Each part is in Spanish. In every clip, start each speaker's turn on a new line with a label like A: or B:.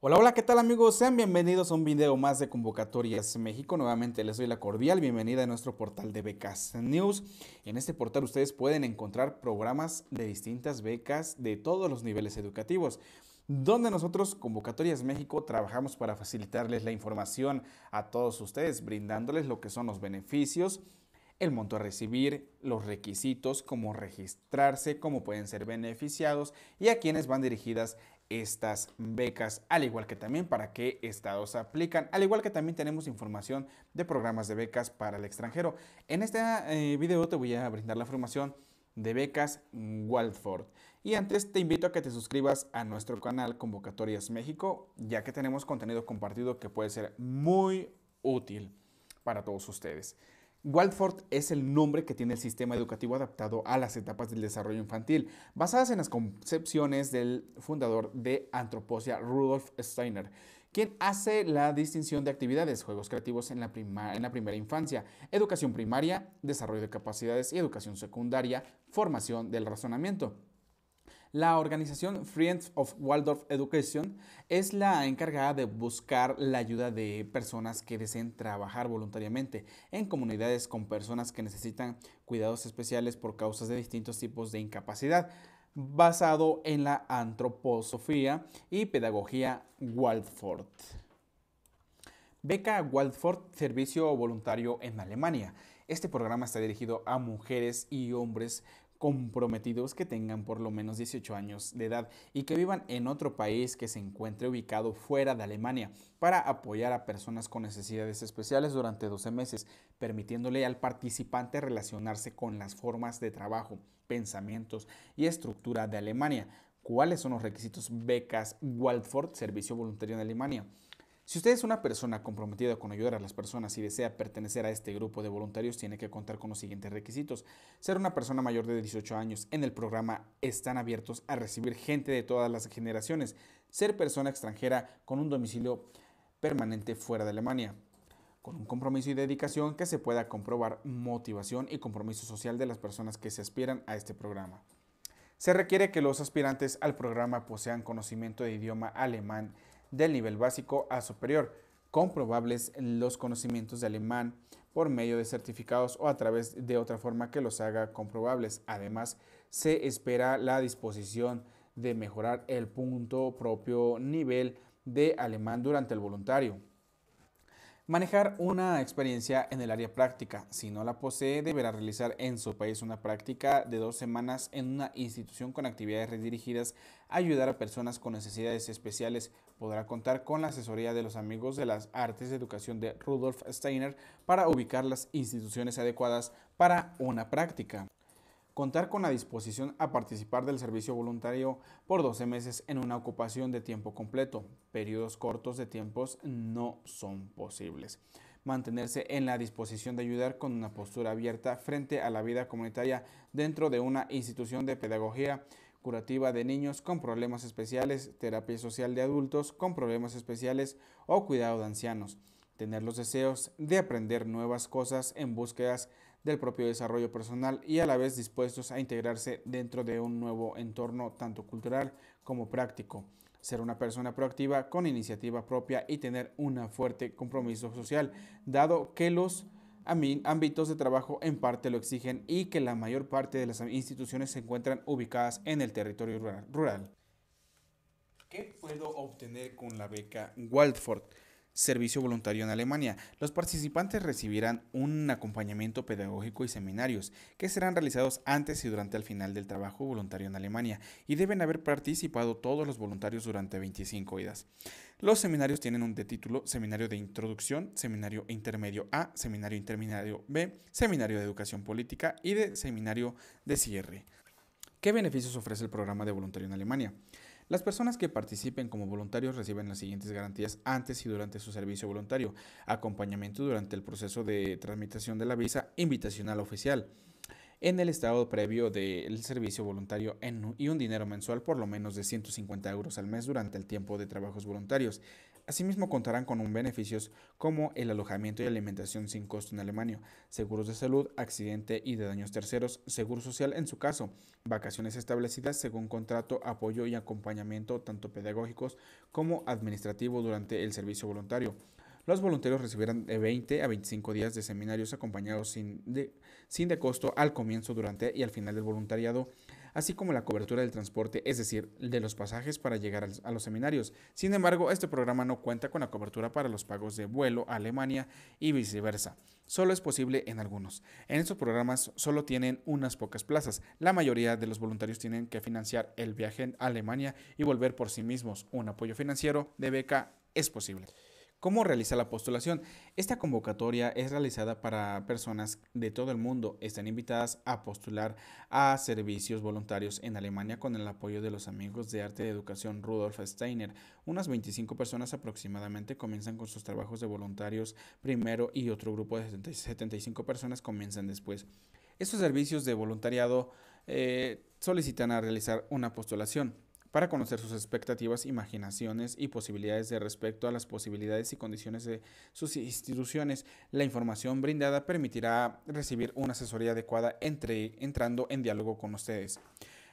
A: Hola, hola, ¿qué tal amigos? Sean bienvenidos a un video más de Convocatorias México. Nuevamente les doy la cordial bienvenida a nuestro portal de Becas News. En este portal ustedes pueden encontrar programas de distintas becas de todos los niveles educativos donde nosotros, Convocatorias México, trabajamos para facilitarles la información a todos ustedes, brindándoles lo que son los beneficios, el monto a recibir, los requisitos, cómo registrarse, cómo pueden ser beneficiados y a quienes van dirigidas estas becas, al igual que también para qué estados aplican, al igual que también tenemos información de programas de becas para el extranjero. En este vídeo eh, video te voy a brindar la formación de becas Waldford. Y antes te invito a que te suscribas a nuestro canal Convocatorias México, ya que tenemos contenido compartido que puede ser muy útil para todos ustedes. Walford es el nombre que tiene el sistema educativo adaptado a las etapas del desarrollo infantil, basadas en las concepciones del fundador de Antroposia, Rudolf Steiner, quien hace la distinción de actividades, juegos creativos en en la, primera infancia, educación primaria, desarrollo de capacidades y educación secundaria, formación del razonamiento. La organización Friends of Waldorf Education es la encargada de buscar la ayuda de personas que deseen trabajar voluntariamente en comunidades con personas que necesitan cuidados especiales por causas de distintos tipos de incapacidad, basado en la antroposofía y pedagogía Waldorf. Beca Waldorf servicio voluntario en Alemania. Este programa está dirigido a mujeres y hombres comprometidos que tengan por lo menos 18 años de edad y que vivan en otro país que se encuentre ubicado fuera de Alemania para apoyar a personas con necesidades especiales durante 12 meses, permitiéndole al participante relacionarse con las formas de trabajo, pensamientos y estructura de Alemania. ¿Cuáles son los requisitos becas Waldford, servicio voluntario en Alemania? Si usted es una persona comprometida con ayudar a las personas y desea pertenecer a este grupo de voluntarios, tiene que contar con los siguientes requisitos. Ser una persona mayor de 18 años. En el programa están abiertos a recibir gente de todas las generaciones. Ser persona extranjera con un domicilio permanente fuera de Alemania con un compromiso y dedicación que se pueda comprobar motivación y compromiso social de las personas que se aspiran a este programa. Se requiere que los aspirantes al programa posean conocimiento de idioma alemán del nivel básico a superior, comprobables los conocimientos de alemán por medio de certificados o a través de otra forma que los haga comprobables. Además, se espera la disposición de mejorar el punto propio nivel de alemán durante el voluntario. Manejar una experiencia en el área práctica. Si no la posee, deberá realizar en su país una práctica de dos semanas en una institución con actividades redirigidas a ayudar a personas con necesidades especiales. Podrá contar con la asesoría de los amigos de las artes de educación de Rudolf Steiner para ubicar las instituciones adecuadas para una práctica contar con la disposición a participar del servicio voluntario por 12 meses en una ocupación de tiempo completo. Periodos cortos de tiempos no son posibles. Mantenerse en la disposición de ayudar con una postura abierta frente a la vida comunitaria dentro de una institución de pedagogía curativa de niños con problemas especiales, terapia social de adultos con problemas especiales o cuidado de ancianos tener los deseos de aprender nuevas cosas en búsquedas del propio desarrollo personal y a la vez dispuestos a integrarse dentro de un nuevo entorno tanto cultural como práctico. Ser una persona proactiva con iniciativa propia y tener un fuerte compromiso social, dado que los ámbitos de trabajo en parte lo exigen y que la mayor parte de las instituciones se encuentran ubicadas en el territorio rural. ¿Qué puedo obtener con la beca Waldford? servicio voluntario en Alemania. Los participantes recibirán un acompañamiento pedagógico y seminarios que serán realizados antes y durante el final del trabajo voluntario en Alemania y deben haber participado todos los voluntarios durante 25 idas. Los seminarios tienen un de título Seminario de Introducción, Seminario Intermedio A, Seminario Intermedio B, Seminario de Educación Política y de Seminario de Cierre. ¿Qué beneficios ofrece el programa de voluntario en Alemania? Las personas que participen como voluntarios reciben las siguientes garantías antes y durante su servicio voluntario. Acompañamiento durante el proceso de tramitación de la visa invitacional oficial en el estado previo del servicio voluntario en, y un dinero mensual por lo menos de 150 euros al mes durante el tiempo de trabajos voluntarios. Asimismo, contarán con beneficios como el alojamiento y alimentación sin costo en Alemania, seguros de salud, accidente y de daños terceros, seguro social en su caso, vacaciones establecidas según contrato, apoyo y acompañamiento tanto pedagógicos como administrativo durante el servicio voluntario. Los voluntarios recibirán de 20 a 25 días de seminarios acompañados sin de, sin de costo al comienzo, durante y al final del voluntariado así como la cobertura del transporte, es decir, de los pasajes para llegar a los seminarios. Sin embargo, este programa no cuenta con la cobertura para los pagos de vuelo a Alemania y viceversa. Solo es posible en algunos. En estos programas solo tienen unas pocas plazas. La mayoría de los voluntarios tienen que financiar el viaje a Alemania y volver por sí mismos. Un apoyo financiero de beca es posible. ¿Cómo realiza la postulación? Esta convocatoria es realizada para personas de todo el mundo. Están invitadas a postular a servicios voluntarios en Alemania con el apoyo de los amigos de arte de educación Rudolf Steiner. Unas 25 personas aproximadamente comienzan con sus trabajos de voluntarios primero y otro grupo de 75 personas comienzan después. Estos servicios de voluntariado eh, solicitan a realizar una postulación para conocer sus expectativas, imaginaciones y posibilidades de respecto a las posibilidades y condiciones de sus instituciones. La información brindada permitirá recibir una asesoría adecuada entre, entrando en diálogo con ustedes.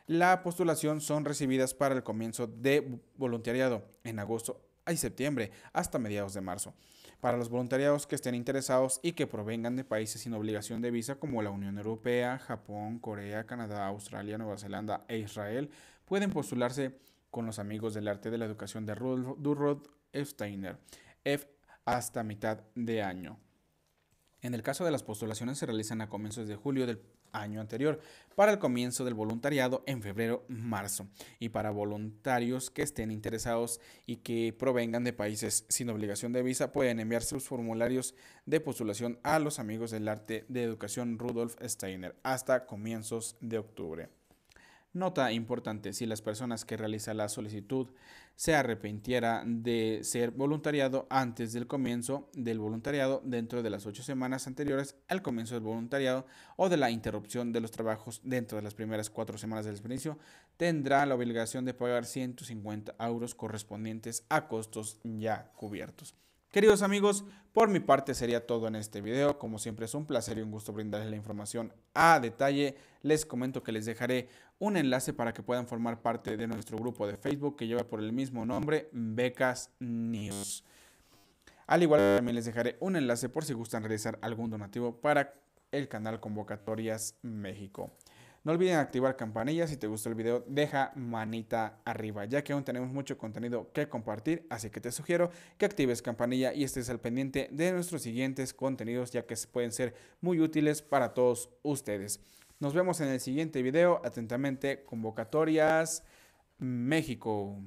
A: La postulación son recibidas para el comienzo de voluntariado en agosto y septiembre hasta mediados de marzo. Para los voluntariados que estén interesados y que provengan de países sin obligación de visa como la Unión Europea, Japón, Corea, Canadá, Australia, Nueva Zelanda e Israel, pueden postularse con los amigos del arte de la educación de Rudolf, Steiner, hasta mitad de año. En el caso de las postulaciones se realizan a comienzos de julio del año anterior, para el comienzo del voluntariado en febrero-marzo, y para voluntarios que estén interesados y que provengan de países sin obligación de visa pueden enviar sus formularios de postulación a los amigos del arte de educación Rudolf Steiner hasta comienzos de octubre. Nota importante, si las personas que realizan la solicitud se arrepintiera de ser voluntariado antes del comienzo del voluntariado dentro de las ocho semanas anteriores al comienzo del voluntariado o de la interrupción de los trabajos dentro de las primeras cuatro semanas del servicio, tendrá la obligación de pagar 150 euros correspondientes a costos ya cubiertos. Queridos amigos, por mi parte sería todo en este video. Como siempre es un placer y un gusto brindarles la información a detalle. Les comento que les dejaré un enlace para que puedan formar parte de nuestro grupo de Facebook que lleva por el mismo nombre, Becas News. Al igual que también les dejaré un enlace por si gustan realizar algún donativo para el canal Convocatorias México. No olviden activar campanillas. Si te gustó el video, deja manita arriba, ya que aún tenemos mucho contenido que compartir, así que te sugiero que actives campanilla y estés al pendiente de nuestros siguientes contenidos, ya que pueden ser muy útiles para todos ustedes. Nos vemos en el siguiente video. Atentamente, convocatorias México.